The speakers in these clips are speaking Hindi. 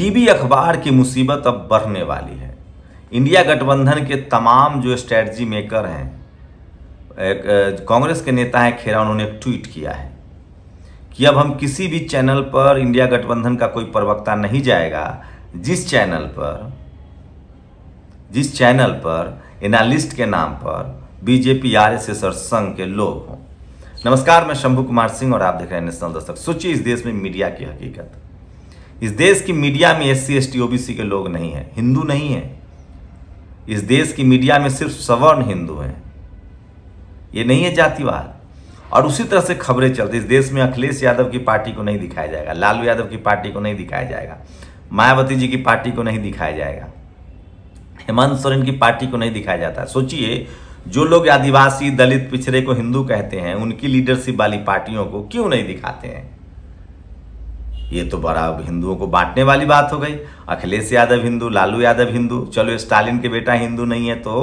टीवी अखबार की मुसीबत अब बढ़ने वाली है इंडिया गठबंधन के तमाम जो स्ट्रेटजी मेकर हैं कांग्रेस के नेता हैं खेरा उन्होंने ट्वीट किया है कि अब हम किसी भी चैनल पर इंडिया गठबंधन का कोई प्रवक्ता नहीं जाएगा जिस चैनल पर जिस चैनल पर एनालिस्ट के नाम पर बीजेपी आर एस एस और संघ के लोग हों नमस्कार मैं शंभू कुमार सिंह और आप देख रहे हैं नेशनल दस्तक सोचिए इस देश में मीडिया की हकीकत इस देश की मीडिया में S C S T OBC के लोग नहीं है हिंदू नहीं है इस देश की मीडिया में सिर्फ सवर्ण हिंदू हैं ये नहीं है जातिवाद और उसी तरह से खबरें चलती इस देश में अखिलेश यादव की पार्टी को नहीं दिखाया जाएगा लालू यादव की पार्टी को नहीं दिखाया जाएगा मायावती जी की पार्टी को नहीं दिखाया जाएगा हेमंत सोरेन की पार्टी को नहीं दिखाया जाता सोचिए जो लोग आदिवासी दलित पिछड़े को हिंदू कहते हैं उनकी लीडरशिप वाली पार्टियों को क्यों नहीं दिखाते हैं ये तो बड़ा हिंदुओं को बांटने वाली बात हो गई अखिलेश यादव हिंदू लालू यादव हिंदू चलो स्टालिन के बेटा हिंदू नहीं है तो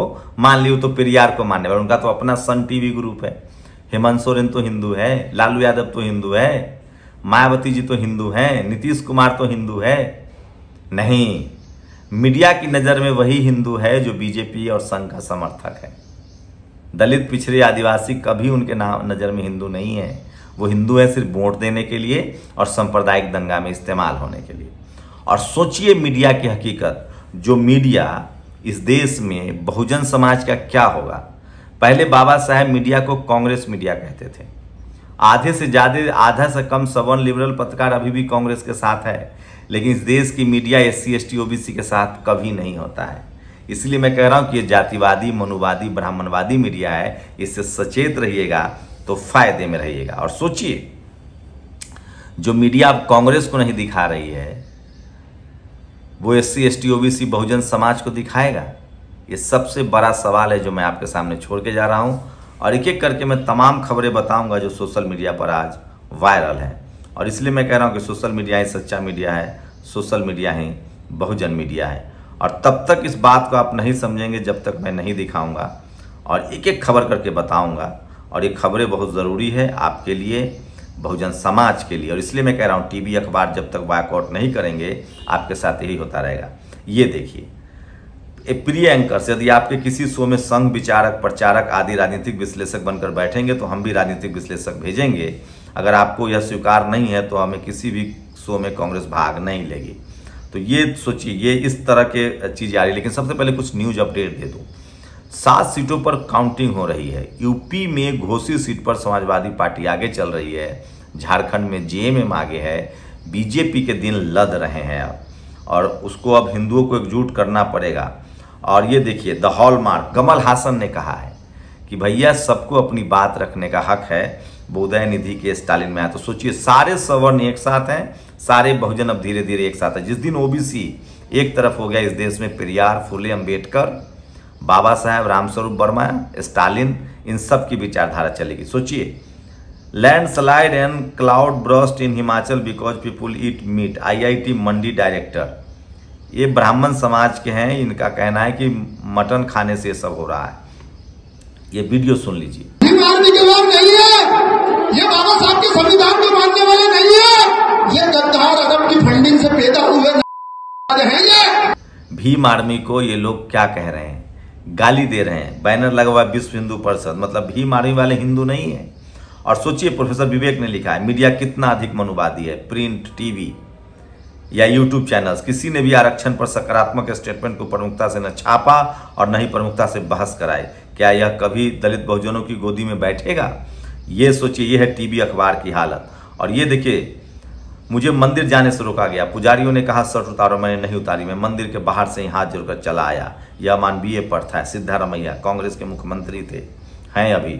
मान लियो तो पेरियार को मानने वाले उनका तो अपना सन टीवी ग्रुप है हेमंत सोरेन तो हिंदू है लालू यादव तो हिंदू है मायावती जी तो हिंदू हैं नीतीश कुमार तो हिंदू है नहीं मीडिया की नज़र में वही हिंदू है जो बीजेपी और संघ का समर्थक है दलित पिछड़े आदिवासी कभी उनके नाम नज़र में हिंदू नहीं है वो हिंदू है सिर्फ वोट देने के लिए और सांप्रदायिक दंगा में इस्तेमाल होने के लिए और सोचिए मीडिया की हकीकत जो मीडिया इस देश में बहुजन समाज का क्या होगा पहले बाबा साहेब मीडिया को कांग्रेस मीडिया कहते थे आधे से ज़्यादा आधा से कम सवर्ण लिबरल पत्रकार अभी भी कांग्रेस के साथ है लेकिन इस देश की media S C S T O B C के साथ कभी नहीं होता है इसलिए मैं कह रहा हूँ कि ये जातिवादी मनुवादी ब्राह्मणवादी मीडिया है इससे सचेत रहिएगा तो फायदे में रहिएगा और सोचिए जो मीडिया अब कांग्रेस को नहीं दिखा रही है वो S C S T O B C बहुजन समाज को दिखाएगा ये सबसे बड़ा सवाल है जो मैं आपके सामने छोड़ के जा रहा हूँ और एक एक करके मैं तमाम खबरें बताऊंगा जो सोशल मीडिया पर आज वायरल है और इसलिए मैं कह रहा हूँ कि सोशल मीडिया ही सच्चा मीडिया है सोशल मीडिया ही बहुजन मीडिया है और तब तक इस बात को आप नहीं समझेंगे जब तक मैं नहीं दिखाऊँगा और एक एक खबर करके बताऊँगा और ये खबरें बहुत ज़रूरी है आपके लिए बहुजन समाज के लिए और इसलिए मैं कह रहा हूँ टीवी अखबार जब तक वाकआउट नहीं करेंगे आपके साथ यही होता रहेगा ये देखिए प्रिय एंकर से यदि आपके किसी शो में संघ विचारक प्रचारक आदि राजनीतिक विश्लेषक बनकर बैठेंगे तो हम भी राजनीतिक विश्लेषक भेजेंगे अगर आपको यह स्वीकार नहीं है तो हमें किसी भी शो में कांग्रेस भाग नहीं लेगी तो ये सोचिए ये इस तरह के चीज़ें आ रही लेकिन सबसे पहले कुछ न्यूज़ अपडेट दे दूँ सात सीटों पर काउंटिंग हो रही है यूपी में घोसी सीट पर समाजवादी पार्टी आगे चल रही है झारखंड में जेएमएम आगे है बीजेपी के दिन लद रहे हैं अब और उसको अब हिंदुओं को एकजुट करना पड़ेगा और ये देखिए the hallmark Kamal Haasan ने कहा है कि भैया सबको अपनी बात रखने का हक है बोधय निधि के स्टालिन में आया तो सोचिए सारे सवर्ण एक साथ हैं सारे बहुजन अब धीरे धीरे एक साथ हैं जिस दिन ओबीसी एक तरफ हो गया इस देश में प्रियार फुले अम्बेडकर बाबा साहेब रामस्वरूप वर्मा स्टालिन इन सब की विचारधारा चलेगी सोचिए landslide and cloud burst in Himachal because people eat meat IIT Mandi director ये ब्राह्मण समाज के हैं इनका कहना है कि मटन खाने से सब हो रहा है ये वीडियो सुन लीजिए ये बाबा साहब के संविधान को मानने वाले नहीं है ये गंधार अरब की फंडिंग से पैदा हुए हैं ये भीम आर्मी को ये लोग क्या कह रहे हैं गाली दे रहे हैं बैनर लगा हुआ विश्व हिंदू परिषद मतलब भीम आर्मी वाले हिंदू नहीं है और सोचिए प्रोफेसर विवेक ने लिखा है मीडिया कितना अधिक मनुवादी है प्रिंट टीवी या यूट्यूब चैनल्स किसी ने भी आरक्षण पर सकारात्मक स्टेटमेंट को प्रमुखता से न छापा और न ही प्रमुखता से बहस कराए क्या यह कभी दलित बहुजनों की गोदी में बैठेगा ये सोचिए यह है टीवी अखबार की हालत और ये देखिए मुझे मंदिर जाने से रोका गया पुजारियों ने कहा शर्ट उतारो मैंने नहीं उतारी मैं मंदिर के बाहर से ही हाथ जोड़कर चला आया यह मानवीय प्रथा है सिद्धारमैया कांग्रेस के मुख्यमंत्री थे हैं अभी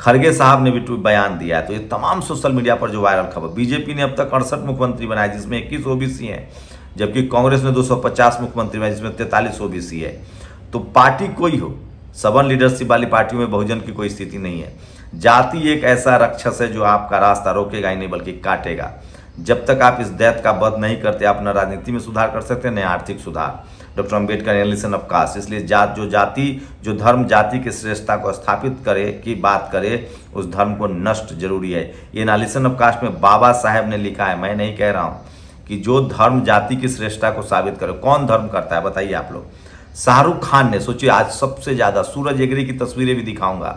खड़गे साहब ने भी ट्वीट बयान दिया है तो ये तमाम सोशल मीडिया पर जो वायरल खबर बीजेपी ने अब तक अड़सठ मुख्यमंत्री बनाए जिसमें इक्कीस ओबीसी हैं जबकि कांग्रेस ने 250 मुख्यमंत्री बनाए जिसमें तैंतालीस ओबीसी है तो पार्टी कोई हो सबन लीडरशिप वाली पार्टियों में बहुजन की कोई स्थिति नहीं है जाति एक ऐसा रक्षस है जो आपका रास्ता रोकेगा ही नहीं बल्कि काटेगा जब तक आप इस दैत का वध नहीं करते आप न राजनीति में सुधार कर सकते न आर्थिक सुधार doctor Ambedkar annihilation of caste इसलिए जात जो जाति जो धर्म जाति की श्रेष्ठता को स्थापित करे की बात करे उस धर्म को नष्ट जरूरी है ये एनालिसन ऑफ कास्ट में बाबा साहेब ने लिखा है मैं नहीं कह रहा हूँ कि जो धर्म जाति की श्रेष्ठता को साबित करे कौन धर्म करता है बताइए आप लोग शाहरुख खान ने सोचिए आज सबसे ज़्यादा सूरज एगरी की तस्वीरें भी दिखाऊंगा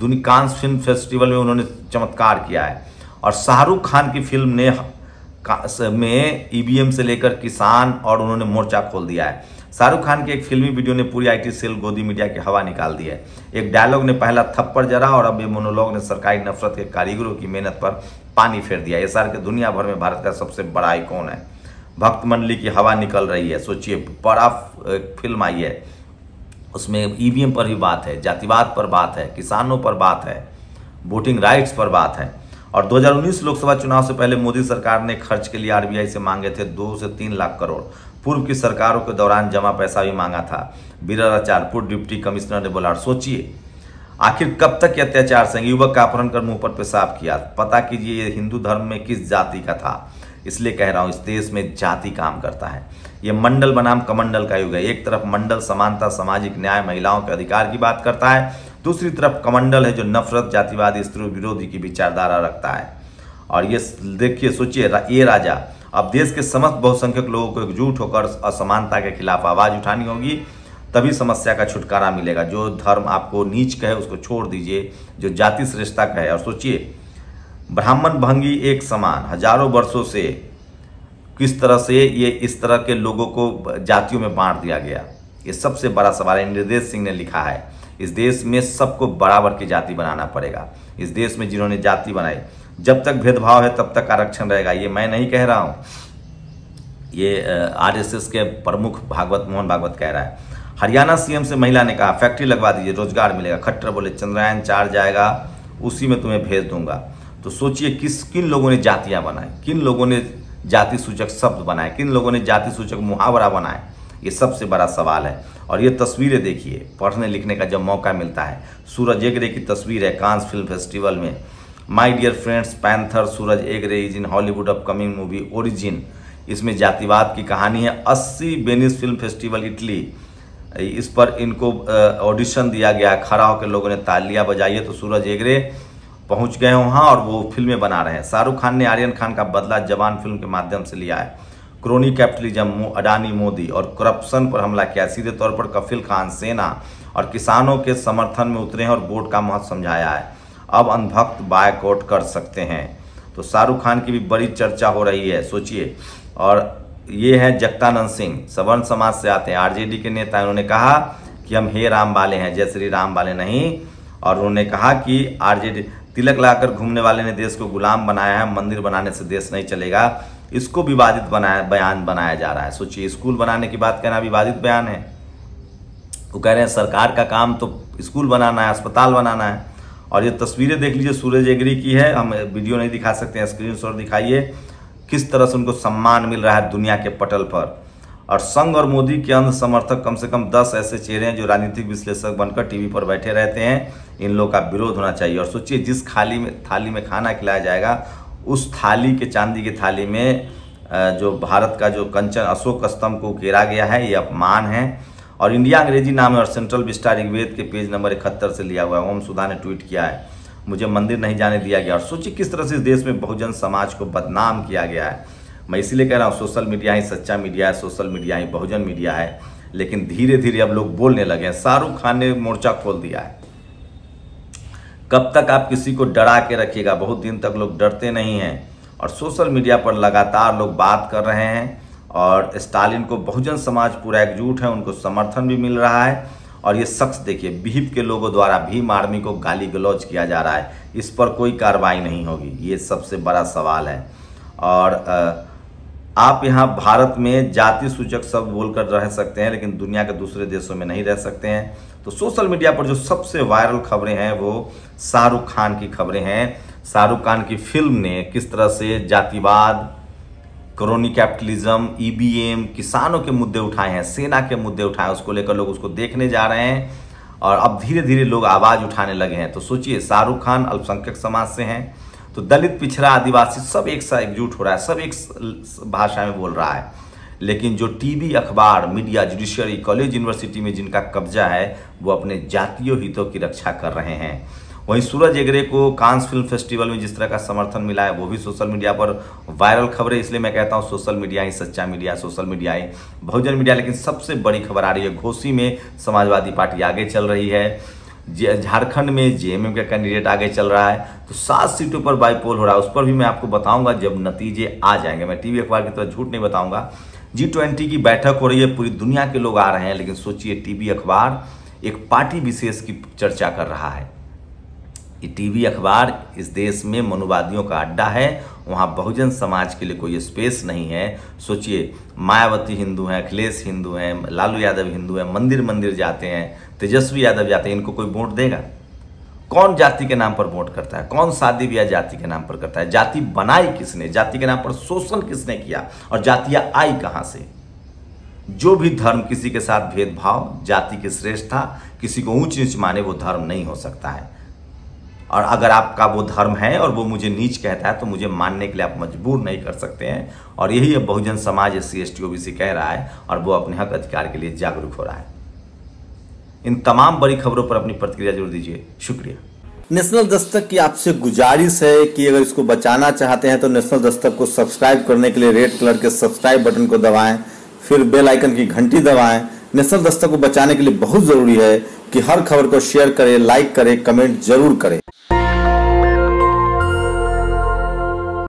दुनिकांस फिल्म फेस्टिवल में उन्होंने चमत्कार किया है और शाहरुख खान की फिल्म ने में ईवीएम e से लेकर किसान और उन्होंने मोर्चा खोल दिया है शाहरुख खान की एक फिल्मी वीडियो ने पूरी आईटी सेल गोदी मीडिया की हवा निकाल दी है एक डायलॉग ने पहला थप्पड़ जरा और अब ये मोनोलॉग ने सरकारी नफरत के कारीगरों की मेहनत पर पानी फेर दिया एस के दुनिया भर में भारत का सबसे बड़ा आईकॉन है भक्त मंडली की हवा निकल रही है सोचिए बड़ा फिल्म आई है उसमें ईवीएम e पर भी बात है जातिवाद पर बात है किसानों पर बात है वोटिंग राइट्स पर बात है और 2019 लोकसभा चुनाव से पहले मोदी सरकार ने खर्च के लिए आरबीआई से मांगे थे दो से तीन लाख करोड़ पूर्व की सरकारों के दौरान जमा पैसा भी मांगा था बिराचारपुर डिप्टी कमिश्नर ने बोला सोचिए आखिर कब तक ये अत्याचार संग युवक का अपहरण कर मुंह पर पेशाब किया पता कीजिए ये हिंदू धर्म में किस जाति का था इसलिए कह रहा हूँ इस देश में जाति काम करता है ये मंडल बनाम कमंडल का युग है एक तरफ मंडल समानता सामाजिक न्याय महिलाओं के अधिकार की बात करता है दूसरी तरफ कमंडल है जो नफरत जातिवाद स्त्री विरोधी की विचारधारा रखता है और ये देखिए सोचिए ये राजा अब देश के समस्त बहुसंख्यक लोगों को एकजुट होकर असमानता के खिलाफ आवाज़ उठानी होगी तभी समस्या का छुटकारा मिलेगा जो धर्म आपको नीच कहे उसको छोड़ दीजिए जो जाति श्रेष्ठता कहे और सोचिए ब्राह्मण भंगी एक समान हजारों वर्षों से किस तरह से ये इस तरह के लोगों को जातियों में बांट दिया गया ये सबसे बड़ा सवाल है निर्देश सिंह ने लिखा है इस देश में सबको बराबर की जाति बनाना पड़ेगा इस देश में जिन्होंने जाति बनाई जब तक भेदभाव है तब तक आरक्षण रहेगा ये मैं नहीं कह रहा हूँ ये आरएसएस के प्रमुख भागवत मोहन भागवत कह रहा है हरियाणा सीएम से महिला ने कहा फैक्ट्री लगवा दीजिए रोजगार मिलेगा खट्टर बोले चंद्रयान चार जाएगा उसी में तुम्हें भेज दूंगा तो सोचिए किस किन लोगों ने जातियाँ बनाए किन लोगों ने जाति सूचक शब्द बनाए किन लोगों ने जाति सूचक मुहावरा बनाए ये सबसे बड़ा सवाल है और ये तस्वीरें देखिए पढ़ने लिखने का जब मौका मिलता है सूरज एगरे की तस्वीर है कांस फिल्म फेस्टिवल में my dear friends panther Suraj एगरे is in Hollywood upcoming movie Origin इसमें जातिवाद की कहानी है अस्सी बेनिस फिल्म फेस्टिवल इटली इस पर इनको ऑडिशन दिया गया खड़ा होकर लोगों ने तालियाँ बजाई है तो सूरज एगरे पहुंच गए वहाँ और वो फिल्में बना रहे हैं शाहरुख खान ने आर्यन खान का बदला जवान फिल्म के माध्यम से लिया है क्रोनी कैपिटलिज्म अडानी मोदी और करप्शन पर हमला किया सीधे तौर पर कफिल खान सेना और किसानों के समर्थन में उतरे हैं और वोट का महत्व समझाया है अब अनभक्त बायकॉट कर सकते हैं तो शाहरुख खान की भी बड़ी चर्चा हो रही है सोचिए और ये हैं जगतानंद सिंह सवर्ण समाज से आते हैं आरजेडी के नेता उन्होंने कहा कि हम हे राम वाले हैं जय श्री राम वाले नहीं और उन्होंने कहा कि आरजेडी तिलक लगाकर घूमने वाले ने देश को गुलाम बनाया है मंदिर बनाने से देश नहीं चलेगा इसको विवादित बनाया बयान बनाया जा रहा है सोचिए स्कूल बनाने की बात कहना विवादित बयान है वो कह रहे हैं सरकार का काम तो स्कूल बनाना है अस्पताल बनाना है और ये तस्वीरें देख लीजिए सूरज एगरी की है हम वीडियो नहीं दिखा सकते हैं स्क्रीन शॉट दिखाइए किस तरह से उनको सम्मान मिल रहा है दुनिया के पटल पर और संघ और मोदी के अंध समर्थक कम से कम दस ऐसे चेहरे हैं जो राजनीतिक विश्लेषक बनकर टीवी पर बैठे रहते हैं इन लोगों का विरोध होना चाहिए और सोचिए जिस खाली में थाली में खाना खिलाया जाएगा उस थाली के चांदी की थाली में जो भारत का जो कंचन अशोक स्तंभ को घेरा गया है ये अपमान है और इंडिया अंग्रेजी नाम है और सेंट्रल विस्टा ऋग्वेद के पेज नंबर इकहत्तर से लिया हुआ है ओम सुधा ने ट्वीट किया है मुझे मंदिर नहीं जाने दिया गया और सोचिए किस तरह से इस देश में बहुजन समाज को बदनाम किया गया है मैं इसीलिए कह रहा हूँ सोशल मीडिया ही सच्चा मीडिया है सोशल मीडिया ही बहुजन मीडिया है लेकिन धीरे धीरे अब लोग बोलने लगे हैं शाहरुख खान ने मोर्चा खोल दिया है कब तक आप किसी को डरा के रखिएगा बहुत दिन तक लोग डरते नहीं हैं और सोशल मीडिया पर लगातार लोग बात कर रहे हैं और स्टालिन को बहुजन समाज पूरा एकजुट है उनको समर्थन भी मिल रहा है और ये शख्स देखिए भीप के लोगों द्वारा भीम आर्मी को गाली गलौज किया जा रहा है इस पर कोई कार्रवाई नहीं होगी ये सबसे बड़ा सवाल है और आ, आप यहाँ भारत में जाति सूचक शब्द बोलकर रह सकते हैं लेकिन दुनिया के दूसरे देशों में नहीं रह सकते हैं तो सोशल मीडिया पर जो सबसे वायरल खबरें हैं वो शाहरुख खान की खबरें हैं शाहरुख खान की फिल्म ने किस तरह से जातिवाद क्रोनी कैपिटलिज्म ईबीएम किसानों के मुद्दे उठाए हैं सेना के मुद्दे उठाए उसको लेकर लोग उसको देखने जा रहे हैं और अब धीरे धीरे लोग आवाज़ उठाने लगे हैं तो सोचिए शाहरुख खान अल्पसंख्यक समाज से हैं तो दलित पिछड़ा आदिवासी सब एक साथ एकजुट हो रहा है सब एक भाषा में बोल रहा है लेकिन जो टीवी अखबार मीडिया जुडिशियरी कॉलेज यूनिवर्सिटी में जिनका कब्जा है वो अपने जातीय हितों की रक्षा कर रहे हैं वहीं सूरज एगरे को कांस फिल्म फेस्टिवल में जिस तरह का समर्थन मिला है वो भी सोशल मीडिया पर वायरल खबरें इसलिए मैं कहता हूँ सोशल मीडिया ही सच्चा मीडिया सोशल मीडिया ही बहुजन मीडिया लेकिन सबसे बड़ी खबर आ रही है घोसी में समाजवादी पार्टी आगे चल रही है झारखंड में जेएमएम का कैंडिडेट आगे चल रहा है तो सात सीटों पर बाईपोल हो रहा है उस पर भी मैं आपको बताऊंगा जब नतीजे आ जाएंगे मैं टीवी अखबार की तरह झूठ नहीं बताऊंगा जी ट्वेंटी की बैठक हो रही है पूरी दुनिया के लोग आ रहे हैं लेकिन सोचिए टीवी अखबार एक पार्टी विशेष की चर्चा कर रहा है ये टीवी अखबार इस देश में मनुवादियों का अड्डा है वहाँ बहुजन समाज के लिए कोई स्पेस नहीं है सोचिए मायावती हिंदू हैं अखिलेश हिंदू हैं लालू यादव हिंदू हैं मंदिर मंदिर जाते हैं तेजस्वी यादव जाते हैं इनको कोई वोट देगा कौन जाति के नाम पर वोट करता है कौन शादी ब्याह जाति के नाम पर करता है जाति बनाई किसने जाति के नाम पर शोषण किसने किया और जातियाँ आई कहाँ से जो भी धर्म किसी के साथ भेदभाव जाति की श्रेष्ठता किसी को ऊंच नीच माने वो धर्म नहीं हो सकता है और अगर आपका वो धर्म है और वो मुझे नीच कहता है तो मुझे मानने के लिए आप मजबूर नहीं कर सकते हैं और यही अब बहुजन समाज S C S T O C कह रहा है और वो अपने हक अधिकार के लिए जागरूक हो रहा है इन तमाम बड़ी खबरों पर अपनी प्रतिक्रिया जरूर दीजिए शुक्रिया नेशनल दस्तक की आपसे गुजारिश है कि अगर इसको बचाना चाहते हैं तो नेशनल दस्तक को सब्सक्राइब करने के लिए रेड कलर के सब्सक्राइब बटन को दबाएं फिर बेल आइकन की घंटी दबाएं नेशनल दस्तक को बचाने के लिए बहुत ज़रूरी है कि हर खबर को शेयर करें लाइक करें कमेंट जरूर करें